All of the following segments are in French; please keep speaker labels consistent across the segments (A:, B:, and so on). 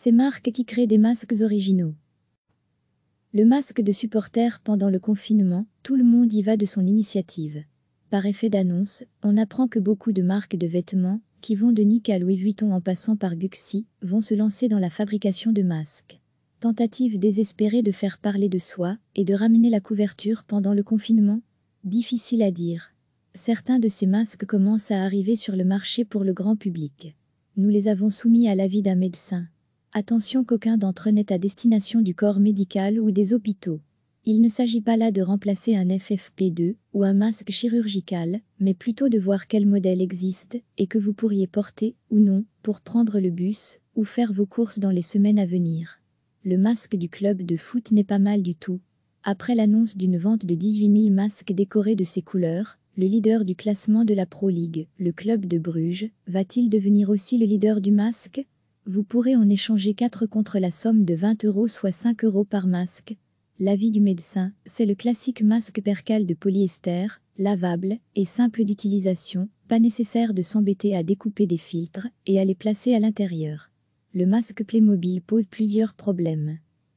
A: ces marques qui créent des masques originaux. Le masque de supporter pendant le confinement, tout le monde y va de son initiative. Par effet d'annonce, on apprend que beaucoup de marques de vêtements, qui vont de Nick à Louis Vuitton en passant par Gucci, vont se lancer dans la fabrication de masques. Tentative désespérée de faire parler de soi et de ramener la couverture pendant le confinement Difficile à dire. Certains de ces masques commencent à arriver sur le marché pour le grand public. Nous les avons soumis à l'avis d'un médecin. Attention qu'aucun d'entre eux n'est à destination du corps médical ou des hôpitaux. Il ne s'agit pas là de remplacer un FFP2 ou un masque chirurgical, mais plutôt de voir quel modèle existe et que vous pourriez porter ou non pour prendre le bus ou faire vos courses dans les semaines à venir. Le masque du club de foot n'est pas mal du tout. Après l'annonce d'une vente de 18 000 masques décorés de ses couleurs, le leader du classement de la Pro League, le club de Bruges, va-t-il devenir aussi le leader du masque vous pourrez en échanger 4 contre la somme de 20 euros, soit 5 euros par masque. L'avis du médecin, c'est le classique masque percal de polyester, lavable et simple d'utilisation, pas nécessaire de s'embêter à découper des filtres et à les placer à l'intérieur. Le masque Playmobil pose plusieurs problèmes.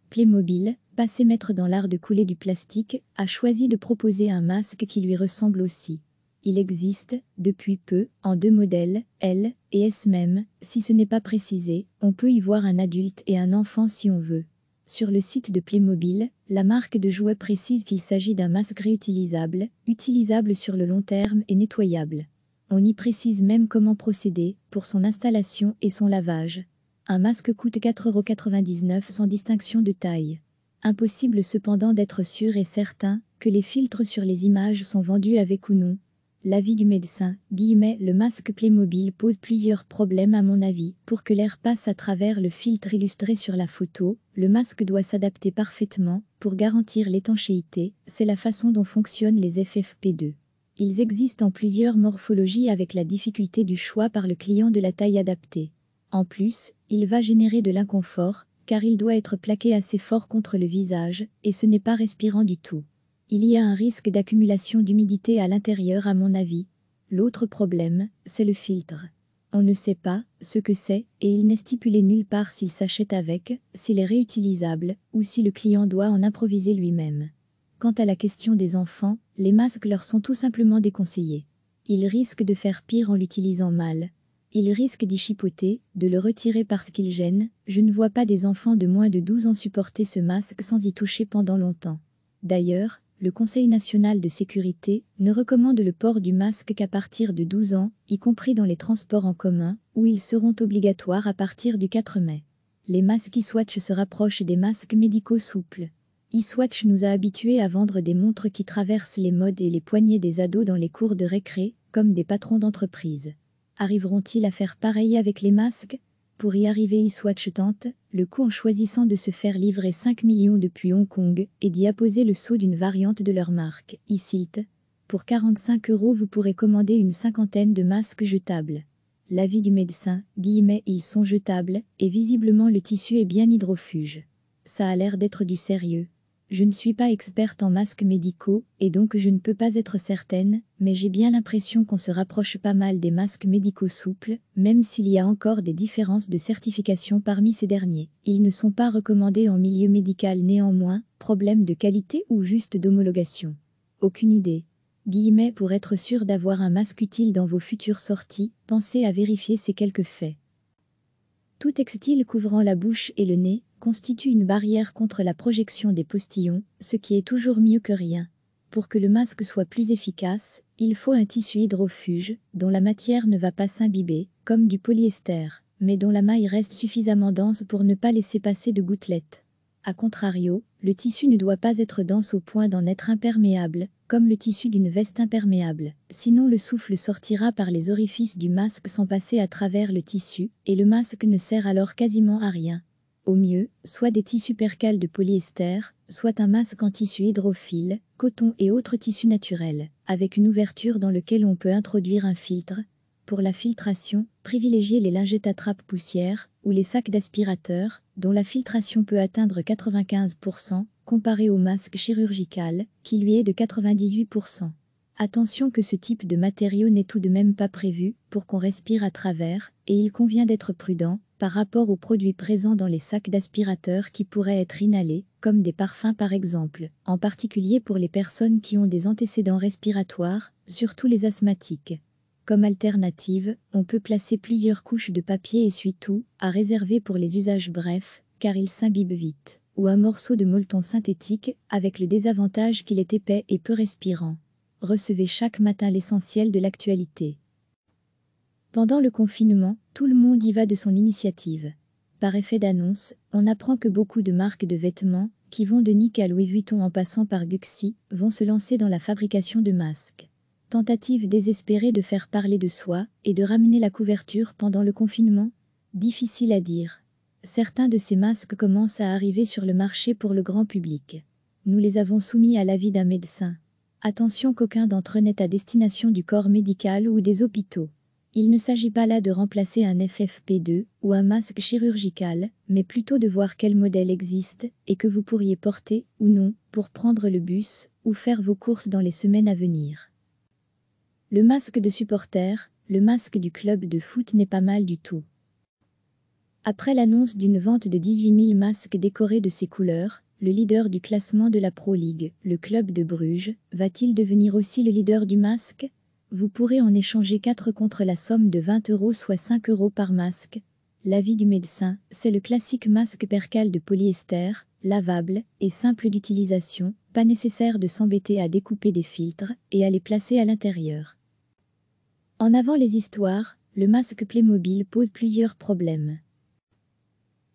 A: Playmobil, passé maître dans l'art de couler du plastique, a choisi de proposer un masque qui lui ressemble aussi. Il existe, depuis peu, en deux modèles, L et S même, si ce n'est pas précisé, on peut y voir un adulte et un enfant si on veut. Sur le site de Playmobil, la marque de jouets précise qu'il s'agit d'un masque réutilisable, utilisable sur le long terme et nettoyable. On y précise même comment procéder pour son installation et son lavage. Un masque coûte 4,99€ sans distinction de taille. Impossible cependant d'être sûr et certain que les filtres sur les images sont vendus avec ou non L'avis du médecin, le masque Playmobil pose plusieurs problèmes à mon avis. Pour que l'air passe à travers le filtre illustré sur la photo, le masque doit s'adapter parfaitement pour garantir l'étanchéité, c'est la façon dont fonctionnent les FFP2. Ils existent en plusieurs morphologies avec la difficulté du choix par le client de la taille adaptée. En plus, il va générer de l'inconfort, car il doit être plaqué assez fort contre le visage, et ce n'est pas respirant du tout. Il y a un risque d'accumulation d'humidité à l'intérieur à mon avis. L'autre problème, c'est le filtre. On ne sait pas ce que c'est et il n'est stipulé nulle part s'il s'achète avec, s'il est réutilisable ou si le client doit en improviser lui-même. Quant à la question des enfants, les masques leur sont tout simplement déconseillés. Ils risquent de faire pire en l'utilisant mal. Ils risquent d'y chipoter, de le retirer parce qu'il gêne. Je ne vois pas des enfants de moins de 12 ans supporter ce masque sans y toucher pendant longtemps. D'ailleurs, le Conseil national de sécurité ne recommande le port du masque qu'à partir de 12 ans, y compris dans les transports en commun, où ils seront obligatoires à partir du 4 mai. Les masques e-swatch se rapprochent des masques médicaux souples. e nous a habitués à vendre des montres qui traversent les modes et les poignées des ados dans les cours de récré, comme des patrons d'entreprise. Arriveront-ils à faire pareil avec les masques pour y arriver Iswatch tente le coup en choisissant de se faire livrer 5 millions depuis Hong Kong et d'y apposer le sceau d'une variante de leur marque, cite Pour 45 euros vous pourrez commander une cinquantaine de masques jetables. L'avis du médecin, guillemets ils sont jetables, et visiblement le tissu est bien hydrofuge. Ça a l'air d'être du sérieux. Je ne suis pas experte en masques médicaux, et donc je ne peux pas être certaine, mais j'ai bien l'impression qu'on se rapproche pas mal des masques médicaux souples, même s'il y a encore des différences de certification parmi ces derniers. Ils ne sont pas recommandés en milieu médical néanmoins, problème de qualité ou juste d'homologation. Aucune idée. Guillemets pour être sûr d'avoir un masque utile dans vos futures sorties, pensez à vérifier ces quelques faits. Tout textile couvrant la bouche et le nez, constitue une barrière contre la projection des postillons, ce qui est toujours mieux que rien. Pour que le masque soit plus efficace, il faut un tissu hydrofuge, dont la matière ne va pas s'imbiber, comme du polyester, mais dont la maille reste suffisamment dense pour ne pas laisser passer de gouttelettes. A contrario, le tissu ne doit pas être dense au point d'en être imperméable, comme le tissu d'une veste imperméable, sinon le souffle sortira par les orifices du masque sans passer à travers le tissu, et le masque ne sert alors quasiment à rien au mieux, soit des tissus percales de polyester, soit un masque en tissu hydrophile, coton et autres tissus naturels, avec une ouverture dans lequel on peut introduire un filtre. Pour la filtration, privilégiez les lingettes trappe poussière ou les sacs d'aspirateur, dont la filtration peut atteindre 95%, comparé au masque chirurgical, qui lui est de 98%. Attention que ce type de matériau n'est tout de même pas prévu pour qu'on respire à travers, et il convient d'être prudent, par rapport aux produits présents dans les sacs d'aspirateurs qui pourraient être inhalés, comme des parfums par exemple, en particulier pour les personnes qui ont des antécédents respiratoires, surtout les asthmatiques. Comme alternative, on peut placer plusieurs couches de papier essuie-tout, à réserver pour les usages brefs, car il s'imbibe vite, ou un morceau de molleton synthétique, avec le désavantage qu'il est épais et peu respirant. Recevez chaque matin l'essentiel de l'actualité. Pendant le confinement, tout le monde y va de son initiative. Par effet d'annonce, on apprend que beaucoup de marques de vêtements, qui vont de Nick à Louis Vuitton en passant par Gucci, vont se lancer dans la fabrication de masques. Tentative désespérée de faire parler de soi et de ramener la couverture pendant le confinement Difficile à dire. Certains de ces masques commencent à arriver sur le marché pour le grand public. Nous les avons soumis à l'avis d'un médecin. Attention qu'aucun d'entre eux n'est à destination du corps médical ou des hôpitaux. Il ne s'agit pas là de remplacer un FFP2 ou un masque chirurgical, mais plutôt de voir quel modèle existe et que vous pourriez porter ou non pour prendre le bus ou faire vos courses dans les semaines à venir. Le masque de supporter, le masque du club de foot n'est pas mal du tout. Après l'annonce d'une vente de 18 000 masques décorés de ses couleurs, le leader du classement de la Pro League, le club de Bruges, va-t-il devenir aussi le leader du masque vous pourrez en échanger 4 contre la somme de 20 euros, soit 5 euros par masque. L'avis du médecin, c'est le classique masque percal de polyester, lavable et simple d'utilisation, pas nécessaire de s'embêter à découper des filtres et à les placer à l'intérieur. En avant les histoires, le masque Playmobil pose plusieurs problèmes.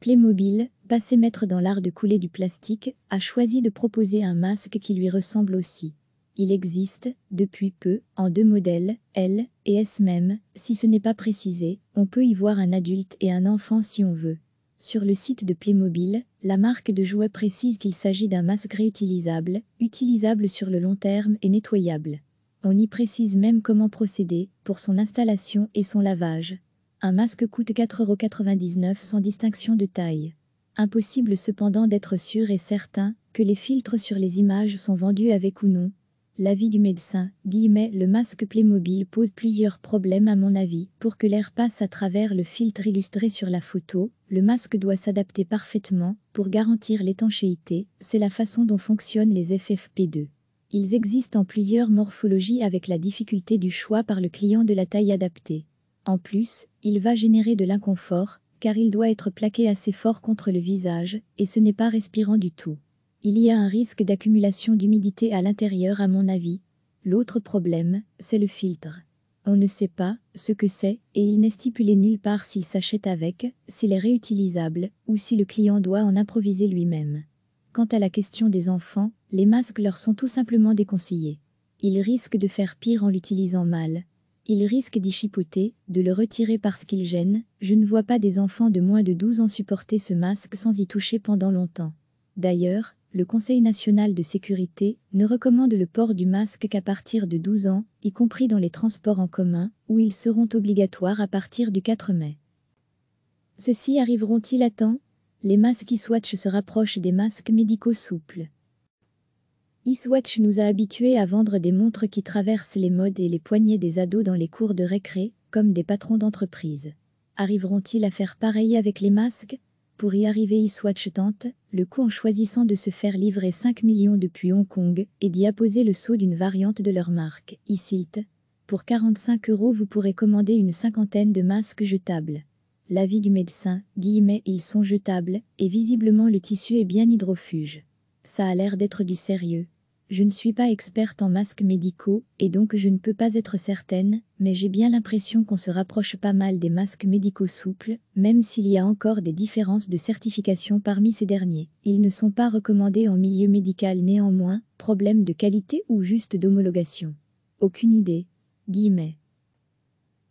A: Playmobil, passé maître dans l'art de couler du plastique, a choisi de proposer un masque qui lui ressemble aussi. Il existe, depuis peu, en deux modèles, L et S même, si ce n'est pas précisé, on peut y voir un adulte et un enfant si on veut. Sur le site de Playmobil, la marque de jouets précise qu'il s'agit d'un masque réutilisable, utilisable sur le long terme et nettoyable. On y précise même comment procéder pour son installation et son lavage. Un masque coûte 4,99€ sans distinction de taille. Impossible cependant d'être sûr et certain que les filtres sur les images sont vendus avec ou non L'avis du médecin, guillemets, le masque Playmobil pose plusieurs problèmes à mon avis. Pour que l'air passe à travers le filtre illustré sur la photo, le masque doit s'adapter parfaitement pour garantir l'étanchéité, c'est la façon dont fonctionnent les FFP2. Ils existent en plusieurs morphologies avec la difficulté du choix par le client de la taille adaptée. En plus, il va générer de l'inconfort, car il doit être plaqué assez fort contre le visage, et ce n'est pas respirant du tout. Il y a un risque d'accumulation d'humidité à l'intérieur à mon avis. L'autre problème, c'est le filtre. On ne sait pas ce que c'est et il n'est stipulé nulle part s'il s'achète avec, s'il est réutilisable ou si le client doit en improviser lui-même. Quant à la question des enfants, les masques leur sont tout simplement déconseillés. Ils risquent de faire pire en l'utilisant mal. Ils risquent d'y chipoter, de le retirer parce qu'il gêne. Je ne vois pas des enfants de moins de 12 ans supporter ce masque sans y toucher pendant longtemps. D'ailleurs, le Conseil national de sécurité ne recommande le port du masque qu'à partir de 12 ans, y compris dans les transports en commun, où ils seront obligatoires à partir du 4 mai. Ceux-ci arriveront-ils à temps Les masques e-swatch se rapprochent des masques médicaux souples. e nous a habitués à vendre des montres qui traversent les modes et les poignées des ados dans les cours de récré, comme des patrons d'entreprise. Arriveront-ils à faire pareil avec les masques pour y arriver, Iswatch tente le coup en choisissant de se faire livrer 5 millions depuis Hong Kong et d'y apposer le sceau d'une variante de leur marque, Isilt. Pour 45 euros, vous pourrez commander une cinquantaine de masques jetables. L'avis du médecin, guillemets, ils sont jetables, et visiblement le tissu est bien hydrofuge. Ça a l'air d'être du sérieux. Je ne suis pas experte en masques médicaux, et donc je ne peux pas être certaine, mais j'ai bien l'impression qu'on se rapproche pas mal des masques médicaux souples, même s'il y a encore des différences de certification parmi ces derniers. Ils ne sont pas recommandés en milieu médical néanmoins, problème de qualité ou juste d'homologation. Aucune idée. Guillemets.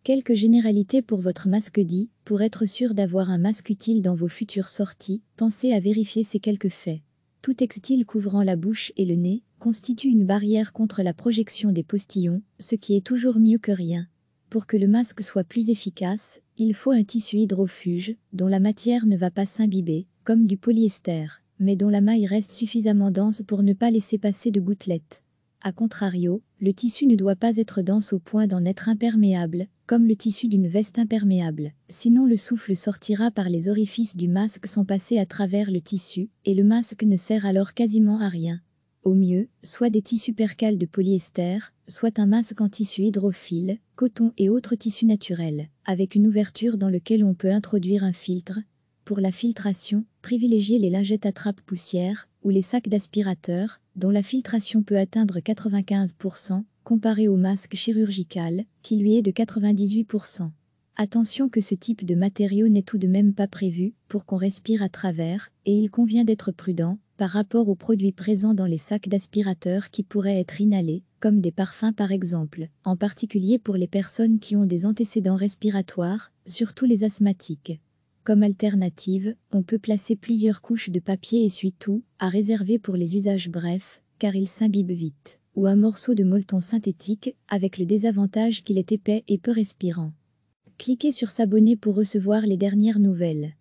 A: Quelques généralités pour votre masque dit, pour être sûr d'avoir un masque utile dans vos futures sorties, pensez à vérifier ces quelques faits. Tout textile couvrant la bouche et le nez, constitue une barrière contre la projection des postillons, ce qui est toujours mieux que rien. Pour que le masque soit plus efficace, il faut un tissu hydrofuge, dont la matière ne va pas s'imbiber, comme du polyester, mais dont la maille reste suffisamment dense pour ne pas laisser passer de gouttelettes. A contrario, le tissu ne doit pas être dense au point d'en être imperméable, comme le tissu d'une veste imperméable, sinon le souffle sortira par les orifices du masque sans passer à travers le tissu, et le masque ne sert alors quasiment à rien au mieux, soit des tissus percales de polyester, soit un masque en tissu hydrophile, coton et autres tissus naturels, avec une ouverture dans lequel on peut introduire un filtre. Pour la filtration, privilégiez les lingettes à trappe poussière ou les sacs d'aspirateur, dont la filtration peut atteindre 95%, comparé au masque chirurgical, qui lui est de 98%. Attention que ce type de matériau n'est tout de même pas prévu pour qu'on respire à travers, et il convient d'être prudent par rapport aux produits présents dans les sacs d'aspirateurs qui pourraient être inhalés, comme des parfums par exemple, en particulier pour les personnes qui ont des antécédents respiratoires, surtout les asthmatiques. Comme alternative, on peut placer plusieurs couches de papier essuie-tout, à réserver pour les usages brefs, car ils s'imbibent vite, ou un morceau de molleton synthétique, avec le désavantage qu'il est épais et peu respirant. Cliquez sur s'abonner pour recevoir les dernières nouvelles.